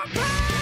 my pain!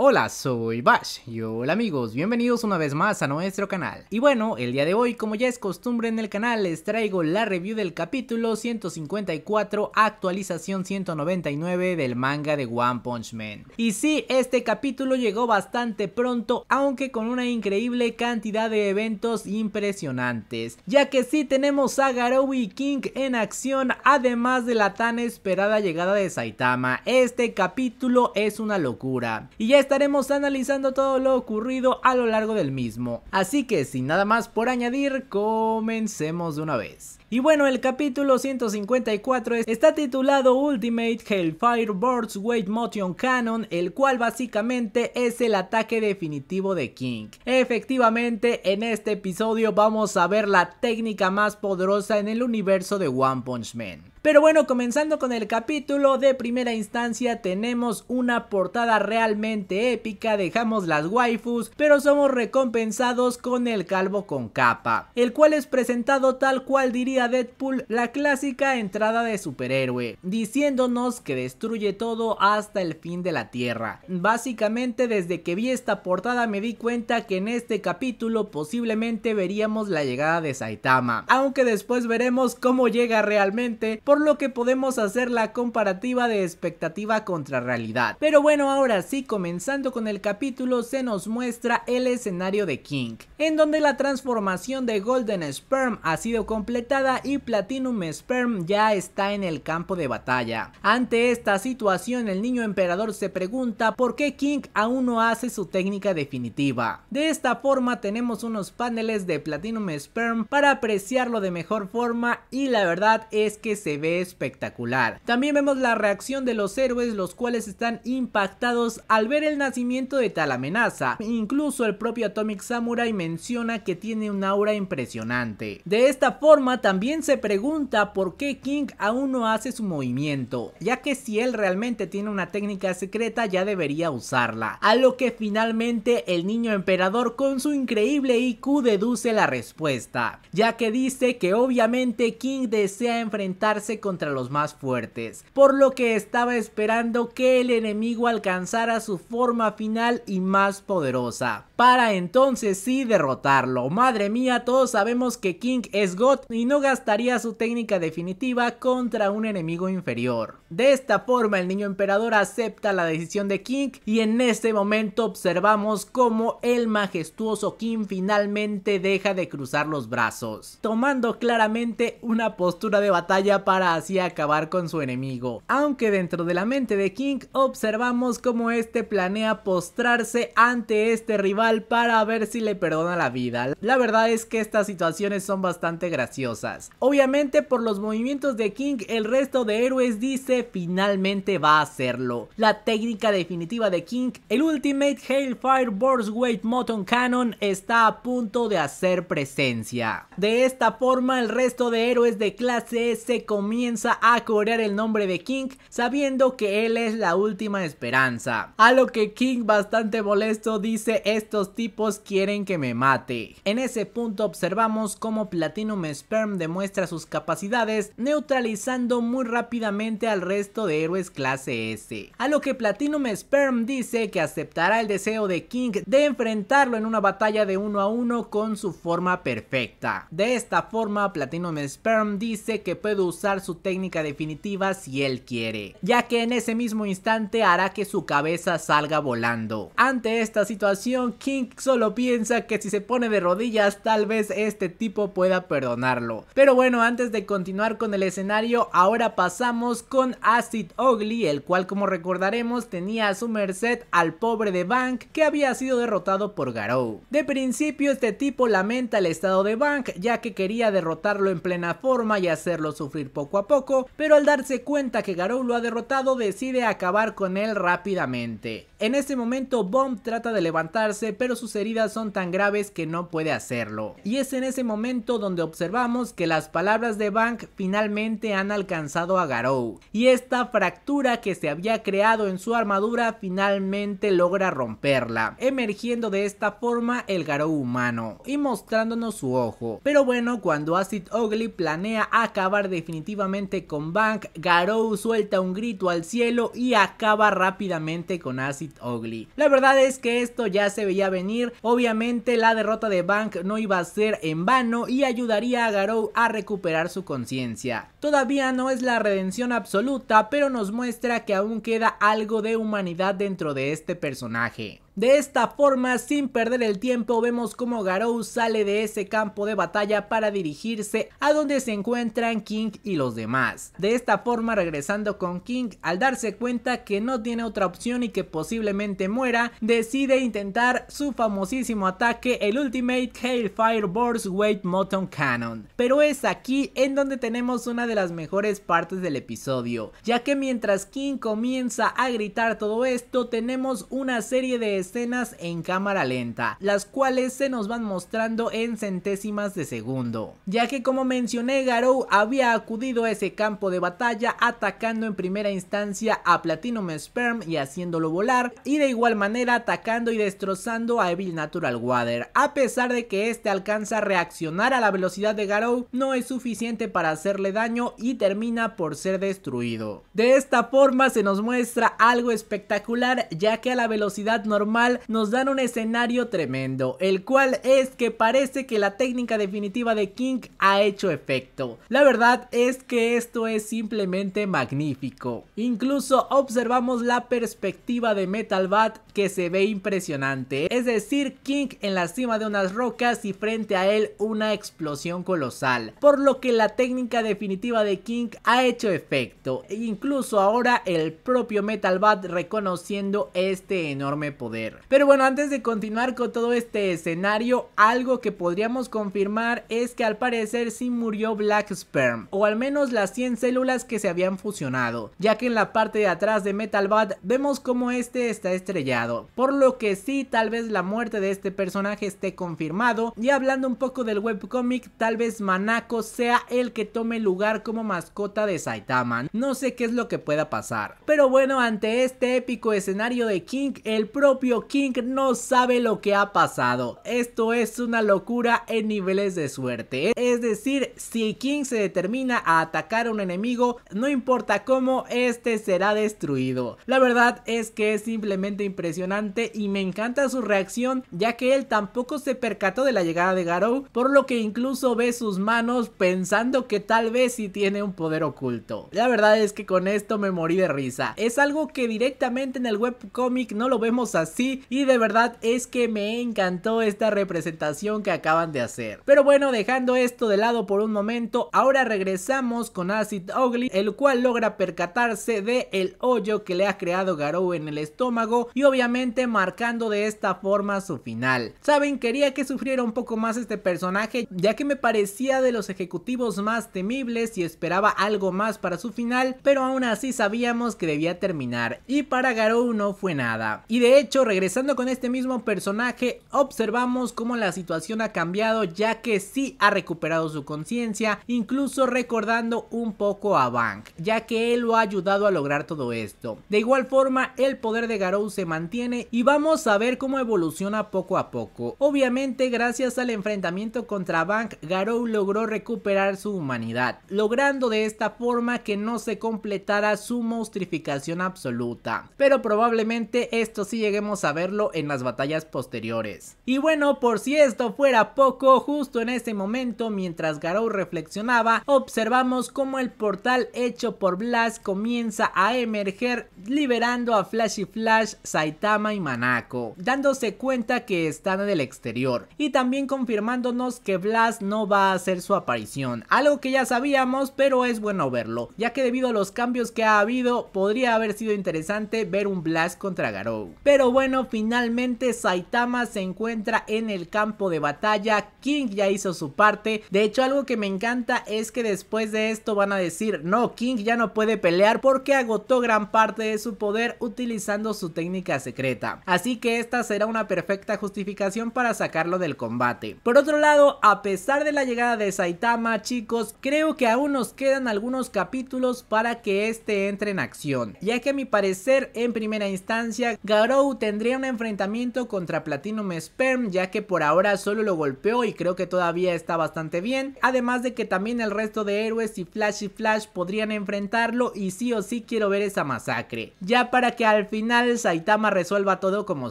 Hola, soy Bash y hola amigos, bienvenidos una vez más a nuestro canal. Y bueno, el día de hoy, como ya es costumbre en el canal, les traigo la review del capítulo 154, actualización 199 del manga de One Punch Man. Y sí, este capítulo llegó bastante pronto, aunque con una increíble cantidad de eventos impresionantes, ya que sí tenemos a y King en acción, además de la tan esperada llegada de Saitama. Este capítulo es una locura. Y estaremos analizando todo lo ocurrido a lo largo del mismo. Así que sin nada más por añadir, comencemos de una vez. Y bueno, el capítulo 154 está titulado Ultimate Hellfire Birds Weight Motion Cannon, el cual básicamente es el ataque definitivo de King. Efectivamente, en este episodio vamos a ver la técnica más poderosa en el universo de One Punch Man. Pero bueno, comenzando con el capítulo de primera instancia tenemos una portada realmente épica, dejamos las waifus, pero somos recompensados con el calvo con capa, el cual es presentado tal cual diría Deadpool la clásica entrada de superhéroe, diciéndonos que destruye todo hasta el fin de la tierra. Básicamente desde que vi esta portada me di cuenta que en este capítulo posiblemente veríamos la llegada de Saitama, aunque después veremos cómo llega realmente por lo que podemos hacer la comparativa de expectativa contra realidad. Pero bueno, ahora sí, comenzando con el capítulo, se nos muestra el escenario de King, en donde la transformación de Golden Sperm ha sido completada y Platinum Sperm ya está en el campo de batalla. Ante esta situación, el niño emperador se pregunta por qué King aún no hace su técnica definitiva. De esta forma tenemos unos paneles de Platinum Sperm para apreciarlo de mejor forma y la verdad es que se ve espectacular. También vemos la reacción de los héroes los cuales están impactados al ver el nacimiento de tal amenaza. Incluso el propio Atomic Samurai menciona que tiene un aura impresionante. De esta forma también se pregunta por qué King aún no hace su movimiento, ya que si él realmente tiene una técnica secreta ya debería usarla. A lo que finalmente el niño emperador con su increíble IQ deduce la respuesta, ya que dice que obviamente King desea enfrentarse contra los más fuertes, por lo que estaba esperando que el enemigo alcanzara su forma final y más poderosa, para entonces sí derrotarlo. Madre mía, todos sabemos que King es God y no gastaría su técnica definitiva contra un enemigo inferior. De esta forma el niño emperador acepta la decisión de King y en este momento observamos cómo el majestuoso King finalmente deja de cruzar los brazos, tomando claramente una postura de batalla para para así acabar con su enemigo. Aunque dentro de la mente de King observamos cómo este planea postrarse ante este rival para ver si le perdona la vida. La verdad es que estas situaciones son bastante graciosas. Obviamente por los movimientos de King el resto de héroes dice finalmente va a hacerlo. La técnica definitiva de King, el Ultimate Hailfire Burst Weight Moton Cannon está a punto de hacer presencia. De esta forma el resto de héroes de clase S comienza a corear el nombre de King sabiendo que él es la última esperanza. A lo que King bastante molesto dice estos tipos quieren que me mate. En ese punto observamos cómo Platinum Sperm demuestra sus capacidades neutralizando muy rápidamente al resto de héroes clase S. A lo que Platinum Sperm dice que aceptará el deseo de King de enfrentarlo en una batalla de uno a uno con su forma perfecta. De esta forma Platinum Sperm dice que puede usar su técnica definitiva si él quiere, ya que en ese mismo instante hará que su cabeza salga volando. Ante esta situación, King solo piensa que si se pone de rodillas tal vez este tipo pueda perdonarlo. Pero bueno, antes de continuar con el escenario, ahora pasamos con Acid Ugly el cual como recordaremos tenía a su merced al pobre de Bank que había sido derrotado por Garou. De principio este tipo lamenta el estado de Bank ya que quería derrotarlo en plena forma y hacerlo sufrir poco poco a poco, pero al darse cuenta que Garou lo ha derrotado decide acabar con él rápidamente. En ese momento Bomb trata de levantarse pero sus heridas son tan graves que no puede hacerlo. Y es en ese momento donde observamos que las palabras de Bank finalmente han alcanzado a Garou y esta fractura que se había creado en su armadura finalmente logra romperla, emergiendo de esta forma el Garou humano y mostrándonos su ojo. Pero bueno, cuando Acid Ugly planea acabar definitivamente con Bank, Garou suelta un grito al cielo y acaba rápidamente con Acid Ugly. La verdad es que esto ya se veía venir, obviamente la derrota de Bank no iba a ser en vano y ayudaría a Garou a recuperar su conciencia. Todavía no es la redención absoluta, pero nos muestra que aún queda algo de humanidad dentro de este personaje. De esta forma, sin perder el tiempo, vemos cómo Garou sale de ese campo de batalla para dirigirse a donde se encuentran King y los demás. De esta forma, regresando con King, al darse cuenta que no tiene otra opción y que posiblemente muera, decide intentar su famosísimo ataque, el Ultimate Hailfire Burst Weight Moton Cannon. Pero es aquí en donde tenemos una de las mejores partes del episodio, ya que mientras King comienza a gritar todo esto, tenemos una serie de escenas en cámara lenta, las cuales se nos van mostrando en centésimas de segundo, ya que como mencioné Garou había acudido a ese campo de batalla atacando en primera instancia a Platinum Sperm y haciéndolo volar y de igual manera atacando y destrozando a Evil Natural Water, a pesar de que este alcanza a reaccionar a la velocidad de Garou no es suficiente para hacerle daño y termina por ser destruido. De esta forma se nos muestra algo espectacular ya que a la velocidad normal nos dan un escenario tremendo, el cual es que parece que la técnica definitiva de King ha hecho efecto. La verdad es que esto es simplemente magnífico. Incluso observamos la perspectiva de Metal Bat que se ve impresionante, es decir, King en la cima de unas rocas y frente a él una explosión colosal, por lo que la técnica definitiva de King ha hecho efecto, e incluso ahora el propio Metal Bat reconociendo este enorme poder. Pero bueno, antes de continuar con todo este escenario, algo que podríamos confirmar es que al parecer sí murió Black Sperm, o al menos las 100 células que se habían fusionado, ya que en la parte de atrás de Metal Bat vemos como este está estrellado, por lo que sí tal vez la muerte de este personaje esté confirmado, y hablando un poco del webcomic, tal vez Manako sea el que tome lugar como mascota de Saitama, no sé qué es lo que pueda pasar. Pero bueno, ante este épico escenario de King, el propio King no sabe lo que ha pasado. Esto es una locura en niveles de suerte. Es decir, si King se determina a atacar a un enemigo, no importa cómo, este será destruido. La verdad es que es simplemente impresionante y me encanta su reacción ya que él tampoco se percató de la llegada de Garou, por lo que incluso ve sus manos pensando que tal vez sí tiene un poder oculto. La verdad es que con esto me morí de risa. Es algo que directamente en el webcomic no lo vemos así y de verdad es que me encantó esta representación que acaban de hacer. Pero bueno, dejando esto de lado por un momento, ahora regresamos con Acid Ugly, el cual logra percatarse de el hoyo que le ha creado Garou en el estómago y obviamente marcando de esta forma su final. Saben, quería que sufriera un poco más este personaje ya que me parecía de los ejecutivos más temibles y esperaba algo más para su final, pero aún así sabíamos que debía terminar y para Garou no fue nada. Y de hecho regresando con este mismo personaje, observamos cómo la situación ha cambiado ya que sí ha recuperado su conciencia, incluso recordando un poco a Bank, ya que él lo ha ayudado a lograr todo esto. De igual forma, el poder de Garou se mantiene y vamos a ver cómo evoluciona poco a poco. Obviamente, gracias al enfrentamiento contra Bank, Garou logró recuperar su humanidad, logrando de esta forma que no se completara su monstrificación absoluta. Pero probablemente esto sí lleguemos saberlo a verlo en las batallas posteriores. Y bueno, por si esto fuera poco, justo en este momento, mientras Garou reflexionaba, observamos cómo el portal hecho por Blast comienza a emerger, liberando a Flash y Flash, Saitama y Manako, dándose cuenta que están en el exterior, y también confirmándonos que Blast no va a hacer su aparición, algo que ya sabíamos, pero es bueno verlo, ya que debido a los cambios que ha habido, podría haber sido interesante ver un Blast contra Garou. Pero bueno, finalmente Saitama se encuentra en el campo de batalla, King ya hizo su parte, de hecho algo que me encanta es que después de esto van a decir, no, King ya no puede pelear porque agotó gran parte de su poder utilizando su técnica secreta, así que esta será una perfecta justificación para sacarlo del combate. Por otro lado, a pesar de la llegada de Saitama, chicos, creo que aún nos quedan algunos capítulos para que este entre en acción, ya que a mi parecer en primera instancia Garou tendrá tendría un enfrentamiento contra Platinum Sperm ya que por ahora solo lo golpeó y creo que todavía está bastante bien. Además de que también el resto de héroes y Flash y Flash podrían enfrentarlo y sí o sí quiero ver esa masacre. Ya para que al final Saitama resuelva todo como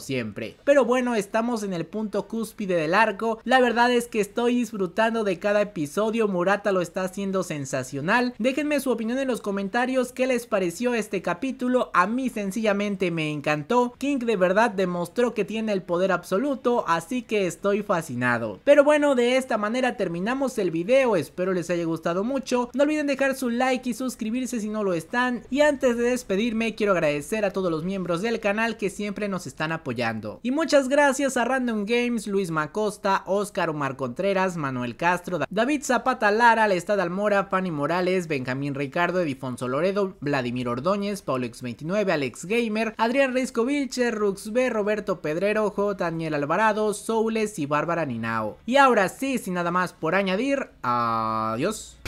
siempre. Pero bueno, estamos en el punto cúspide del arco. La verdad es que estoy disfrutando de cada episodio. Murata lo está haciendo sensacional. Déjenme su opinión en los comentarios. ¿Qué les pareció este capítulo? A mí sencillamente me encantó. King de verdad demostró que tiene el poder absoluto, así que estoy fascinado. Pero bueno, de esta manera terminamos el video, espero les haya gustado mucho. No olviden dejar su like y suscribirse si no lo están. Y antes de despedirme, quiero agradecer a todos los miembros del canal que siempre nos están apoyando. Y muchas gracias a Random Games, Luis Macosta, Oscar Omar Contreras, Manuel Castro, David Zapata Lara, Alestad Almora, Fanny Morales, Benjamín Ricardo, Edifonso Loredo, Vladimir Ordóñez, x 29 Alex Gamer, Adrián Risco Vilcher, Rux B, Roberto Pedrero, J. Daniel Alvarado, Soules y Bárbara Ninao. Y ahora sí, sin nada más por añadir, adiós.